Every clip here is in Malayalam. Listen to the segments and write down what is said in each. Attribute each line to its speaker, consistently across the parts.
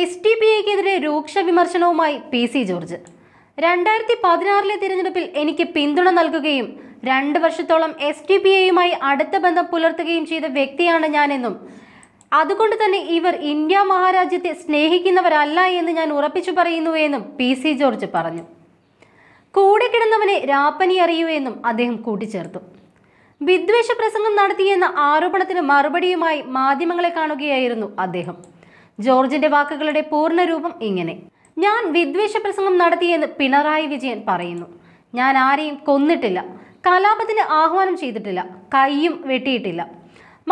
Speaker 1: എസ് ടി പി എക്കെതിരെ രൂക്ഷ വിമർശനവുമായി പി സി ജോർജ് രണ്ടായിരത്തി പതിനാറിലെ തിരഞ്ഞെടുപ്പിൽ എനിക്ക് പിന്തുണ നൽകുകയും രണ്ട് വർഷത്തോളം എസ് ടി പി എയുമായി അടുത്ത ബന്ധം പുലർത്തുകയും ചെയ്ത വ്യക്തിയാണ് ഞാനെന്നും അതുകൊണ്ട് തന്നെ ഇവർ ഇന്ത്യ മഹാരാജ്യത്തെ സ്നേഹിക്കുന്നവരല്ല എന്ന് ഞാൻ ഉറപ്പിച്ചു പറയുന്നു എന്നും പി സി ജോർജ് പറഞ്ഞു കൂടെ കിടന്നവനെ രാപ്പനി അറിയൂ എന്നും അദ്ദേഹം കൂട്ടിച്ചേർത്തു വിദ്വേഷ പ്രസംഗം നടത്തിയെന്ന ആരോപണത്തിന് മറുപടിയുമായി മാധ്യമങ്ങളെ കാണുകയായിരുന്നു അദ്ദേഹം ജോർജിന്റെ വാക്കുകളുടെ രൂപം ഇങ്ങനെ ഞാൻ വിദ്വേഷ പ്രസംഗം നടത്തിയെന്ന് പിണറായി വിജയൻ പറയുന്നു ഞാൻ ആരെയും കൊന്നിട്ടില്ല കലാപത്തിന് ആഹ്വാനം ചെയ്തിട്ടില്ല കൈയും വെട്ടിയിട്ടില്ല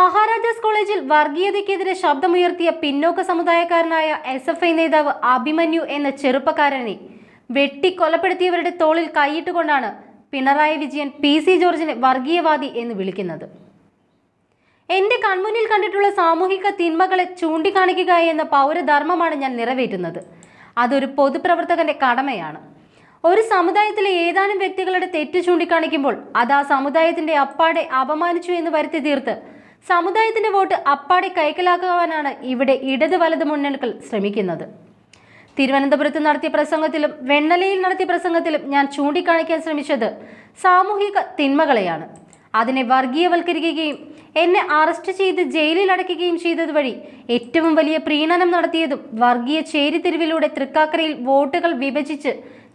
Speaker 1: മഹാരാജാസ് കോളേജിൽ വർഗീയതയ്ക്കെതിരെ ശബ്ദമുയർത്തിയ പിന്നോക്ക സമുദായക്കാരനായ എസ് എഫ് ഐ നേതാവ് അഭിമന്യു എന്ന ചെറുപ്പക്കാരനെ വെട്ടിക്കൊലപ്പെടുത്തിയവരുടെ തോളിൽ കൈയിട്ടുകൊണ്ടാണ് പിണറായി വിജയൻ പി സി ജോർജിനെ വർഗീയവാദി എന്ന് വിളിക്കുന്നത് എന്റെ കൺമുന്നിൽ കണ്ടിട്ടുള്ള സാമൂഹിക തിന്മകളെ ചൂണ്ടിക്കാണിക്കുക എന്ന പൗരധർമ്മമാണ് ഞാൻ നിറവേറ്റുന്നത് അതൊരു പൊതുപ്രവർത്തകന്റെ കടമയാണ് ഒരു സമുദായത്തിലെ ഏതാനും വ്യക്തികളുടെ തെറ്റ് ചൂണ്ടിക്കാണിക്കുമ്പോൾ അത് ആ സമുദായത്തിന്റെ അപ്പാടെ അപമാനിച്ചു എന്ന് വരുത്തി തീർത്ത് സമുദായത്തിന്റെ വോട്ട് അപ്പാടെ കൈക്കലാക്കുവാനാണ് ഇവിടെ ഇടത് വലത് മുന്നണികൾ ശ്രമിക്കുന്നത് തിരുവനന്തപുരത്ത് നടത്തിയ പ്രസംഗത്തിലും വെണ്ണലയിൽ നടത്തിയ പ്രസംഗത്തിലും ഞാൻ ചൂണ്ടിക്കാണിക്കാൻ ശ്രമിച്ചത് സാമൂഹിക തിന്മകളെയാണ് അതിനെ വർഗീയവൽക്കരിക്കുകയും എന്നെ അറസ്റ്റ് ചെയ്ത് ജയിലിൽ അടയ്ക്കുകയും ചെയ്തത് വഴി ഏറ്റവും വലിയ പ്രീണനം നടത്തിയതും വർഗീയ ചേരിതിരിവിലൂടെ തൃക്കാക്കരയിൽ വോട്ടുകൾ വിഭജിച്ച്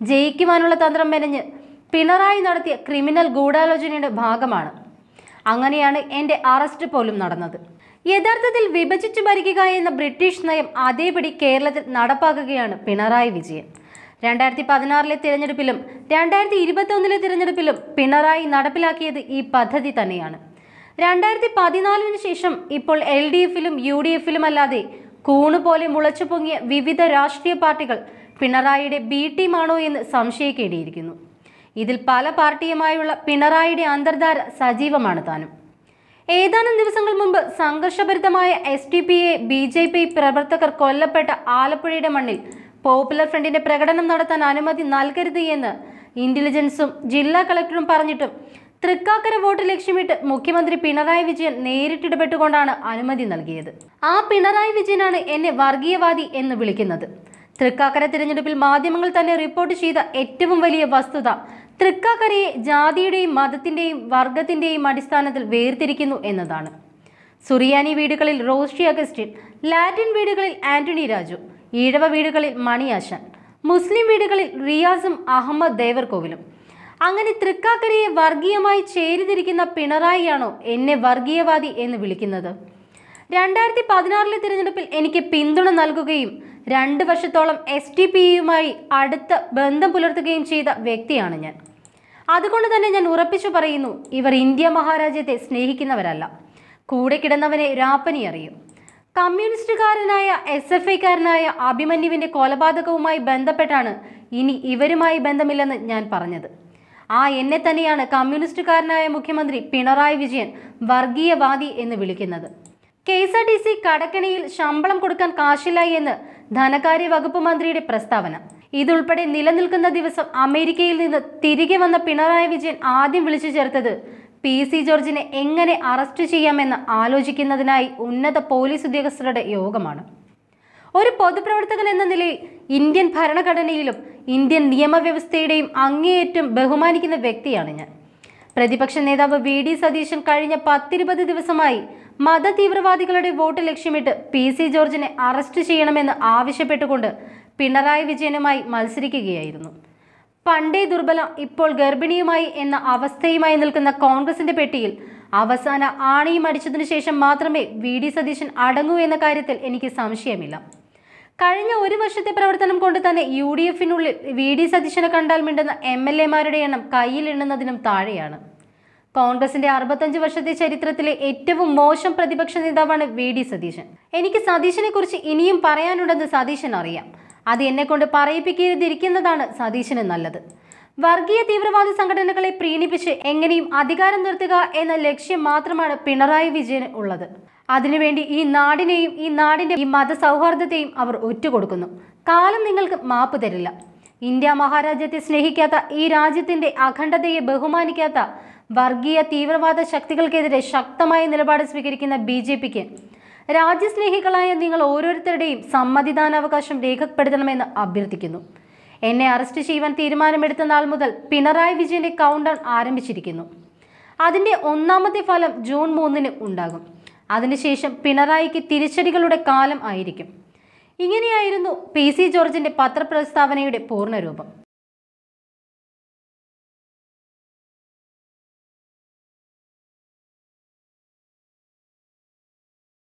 Speaker 1: ജയിക്കുവാനുള്ള തന്ത്രം മെനഞ്ഞ് പിണറായി നടത്തിയ ക്രിമിനൽ ഗൂഢാലോചനയുടെ ഭാഗമാണ് അങ്ങനെയാണ് എൻ്റെ അറസ്റ്റ് പോലും നടന്നത് യഥാർത്ഥത്തിൽ വിഭജിച്ചു ഭരിക്കുക എന്ന ബ്രിട്ടീഷ് നയം അതേപടി കേരളത്തിൽ നടപ്പാക്കുകയാണ് പിണറായി വിജയൻ രണ്ടായിരത്തി പതിനാറിലെ തിരഞ്ഞെടുപ്പിലും രണ്ടായിരത്തി ഒന്നിലെ തിരഞ്ഞെടുപ്പിലും പിണറായി നടപ്പിലാക്കിയത് ഈ പദ്ധതി തന്നെയാണ് രണ്ടായിരത്തി പതിനാലിന് ശേഷം ഇപ്പോൾ എൽ ഡി എഫിലും യു ഡി എഫിലും അല്ലാതെ കൂണ് പോലെ മുളച്ചു പൊങ്ങിയ വിവിധ രാഷ്ട്രീയ പാർട്ടികൾ പിണറായിയുടെ ബി ടീമാണോ എന്ന് സംശയിക്കേണ്ടിയിരിക്കുന്നു ഇതിൽ പല പാർട്ടിയുമായുള്ള പിണറായിയുടെ അന്തർധാര സജീവമാണ് താനും ഏതാനും ദിവസങ്ങൾ മുമ്പ് സംഘർഷഭരിതമായ S T P A B J P പ്രവർത്തകർ കൊല്ലപ്പെട്ട ആലപ്പുഴയുടെ മണ്ണിൽ പോപ്പുലർ ഫ്രണ്ടിന്റെ പ്രകടനം നടത്താൻ അനുമതി നൽകരുത് എന്ന് ഇന്റലിജൻസും ജില്ലാ കളക്ടറും പറഞ്ഞിട്ടും തൃക്കാക്കര വോട്ട് ലക്ഷ്യമിട്ട് മുഖ്യമന്ത്രി പിണറായി വിജയൻ നേരിട്ടിടപെട്ടുകൊണ്ടാണ് അനുമതി നൽകിയത് ആ പിണറായി വിജയനാണ് എന്നെ വർഗീയവാദി എന്ന് വിളിക്കുന്നത് തൃക്കാക്കര തിരഞ്ഞെടുപ്പിൽ മാധ്യമങ്ങൾ തന്നെ റിപ്പോർട്ട് ചെയ്ത ഏറ്റവും വലിയ വസ്തുത തൃക്കാക്കരയെ ജാതിയുടെയും മതത്തിൻ്റെയും വർഗത്തിൻ്റെയും അടിസ്ഥാനത്തിൽ വേർതിരിക്കുന്നു എന്നതാണ് സുറിയാനി വീടുകളിൽ റോഷി അഗസ്റ്റിൻ ലാറ്റിൻ വീടുകളിൽ ആന്റണി രാജു ഈഴവ വീടുകളിൽ മണിയാശൻ മുസ്ലിം വീടുകളിൽ റിയാസും അഹമ്മദ് ദേവർകോവിലും അങ്ങനെ തൃക്കാക്കരയെ വർഗീയമായി ചേരിതിരിക്കുന്ന പിണറായിയാണോ എന്നെ വർഗീയവാദി എന്ന് വിളിക്കുന്നത് രണ്ടായിരത്തി പതിനാറിലെ തിരഞ്ഞെടുപ്പിൽ എനിക്ക് പിന്തുണ നൽകുകയും രണ്ട് വർഷത്തോളം എസ് ടി e യുമായി അടുത്ത ബന്ധം പുലർത്തുകയും ചെയ്ത വ്യക്തിയാണ് ഞാൻ അതുകൊണ്ട് തന്നെ ഞാൻ ഉറപ്പിച്ചു പറയുന്നു ഇവർ ഇന്ത്യ മഹാരാജ്യത്തെ സ്നേഹിക്കുന്നവരല്ല കൂടെ കിടന്നവനെ രാപ്പനി അറിയും കമ്മ്യൂണിസ്റ്റുകാരനായ എസ് എഫ് ഐക്കാരനായ അഭിമന്യുവിൻ്റെ കൊലപാതകവുമായി ബന്ധപ്പെട്ടാണ് ഇനി ഇവരുമായി ബന്ധമില്ലെന്ന് ഞാൻ പറഞ്ഞത് ആ എന്നെ തന്നെയാണ് കമ്മ്യൂണിസ്റ്റുകാരനായ മുഖ്യമന്ത്രി പിണറായി വിജയൻ വർഗീയവാദി എന്ന് വിളിക്കുന്നത് K S R T C കടക്കണിയിൽ ശമ്പളം കൊടുക്കാൻ കാശില്ല എന്ന് ധനകാര്യ വകുപ്പ് മന്ത്രിയുടെ പ്രസ്താവന ഇതുൾപ്പെടെ നിലനിൽക്കുന്ന ദിവസം അമേരിക്കയിൽ നിന്ന് തിരികെ വന്ന പിണറായി വിജയൻ ആദ്യം വിളിച്ചു ചേർത്തത് പി സി ജോർജിനെ എങ്ങനെ അറസ്റ്റ് ചെയ്യാമെന്ന് ആലോചിക്കുന്നതിനായി ഉന്നത പോലീസ് ഉദ്യോഗസ്ഥരുടെ യോഗമാണ് ഒരു പൊതുപ്രവർത്തകൻ എന്ന നിലയിൽ ഇന്ത്യൻ ഭരണഘടനയിലും ഇന്ത്യൻ നിയമവ്യവസ്ഥയുടെയും അങ്ങേയറ്റം ബഹുമാനിക്കുന്ന വ്യക്തിയാണ് ഞാൻ പ്രതിപക്ഷ നേതാവ് വി ഡി സതീശൻ കഴിഞ്ഞ പത്തിരുപത് ദിവസമായി മത തീവ്രവാദികളുടെ വോട്ട് ലക്ഷ്യമിട്ട് പി സി ജോർജിനെ അറസ്റ്റ് ചെയ്യണമെന്ന് ആവശ്യപ്പെട്ടുകൊണ്ട് പിണറായി വിജയനുമായി മത്സരിക്കുകയായിരുന്നു പണ്ടേ ദുർബല ഇപ്പോൾ ഗർഭിണിയുമായി എന്ന അവസ്ഥയുമായി നിൽക്കുന്ന കോൺഗ്രസിന്റെ പെട്ടിയിൽ അവസാന ആണിയും അടിച്ചതിനു ശേഷം മാത്രമേ വി ഡി സതീശൻ അടങ്ങൂ എന്ന കാര്യത്തിൽ എനിക്ക് സംശയമില്ല കഴിഞ്ഞ ഒരു വർഷത്തെ പ്രവർത്തനം കൊണ്ട് തന്നെ യു ഡി എഫിനുള്ളിൽ വി ഡി സതീശനെ കണ്ടാൽ മിണ്ടുന്ന എം എൽ എമാരുടെ എണ്ണം കയ്യിൽ എണ്ണുന്നതിനും താഴെയാണ് കോൺഗ്രസിന്റെ അറുപത്തഞ്ച് വർഷത്തെ ചരിത്രത്തിലെ ഏറ്റവും മോശം പ്രതിപക്ഷ നേതാവാണ് വി ഡി സതീശൻ എനിക്ക് സതീശനെ കുറിച്ച് ഇനിയും പറയാനുണ്ടെന്ന് സതീശൻ അറിയാം അത് എന്നെ കൊണ്ട് പറയിപ്പിക്കരുതിരിക്കുന്നതാണ് സതീശന് നല്ലത് വർഗീയ തീവ്രവാദ സംഘടനകളെ പ്രീണിപ്പിച്ച് എങ്ങനെയും അധികാരം നിർത്തുക എന്ന ലക്ഷ്യം മാത്രമാണ് പിണറായി വിജയന് ഉള്ളത് അതിനുവേണ്ടി ഈ നാടിനെയും ഈ നാടിൻ്റെ ഈ മത സൗഹാർദ്ദത്തെയും അവർ ഒറ്റുകൊടുക്കുന്നു കാലം നിങ്ങൾക്ക് മാപ്പ് തരില്ല ഇന്ത്യ മഹാരാജ്യത്തെ സ്നേഹിക്കാത്ത ഈ രാജ്യത്തിൻ്റെ അഖണ്ഡതയെ ബഹുമാനിക്കാത്ത വർഗീയ തീവ്രവാദ ശക്തികൾക്കെതിരെ ശക്തമായ നിലപാട് സ്വീകരിക്കുന്ന ബി ജെ പിക്ക് രാജ്യസ്നേഹികളായ നിങ്ങൾ ഓരോരുത്തരുടെയും സമ്മതിദാനാവകാശം രേഖപ്പെടുത്തണമെന്ന് അഭ്യർത്ഥിക്കുന്നു എന്നെ അറസ്റ്റ് ചെയ്യുവാൻ തീരുമാനമെടുത്ത നാൾ മുതൽ പിണറായി വിജയന്റെ കൗണ്ടൗൺ ആരംഭിച്ചിരിക്കുന്നു അതിൻ്റെ ഒന്നാമത്തെ ഫലം ജൂൺ മൂന്നിന് ഉണ്ടാകും അതിനുശേഷം പിണറായിക്ക് തിരിച്ചടികളുടെ കാലം ആയിരിക്കും ഇങ്ങനെയായിരുന്നു പി സി ജോർജിൻ്റെ പത്രപ്രസ്താവനയുടെ പൂർണ്ണരൂപം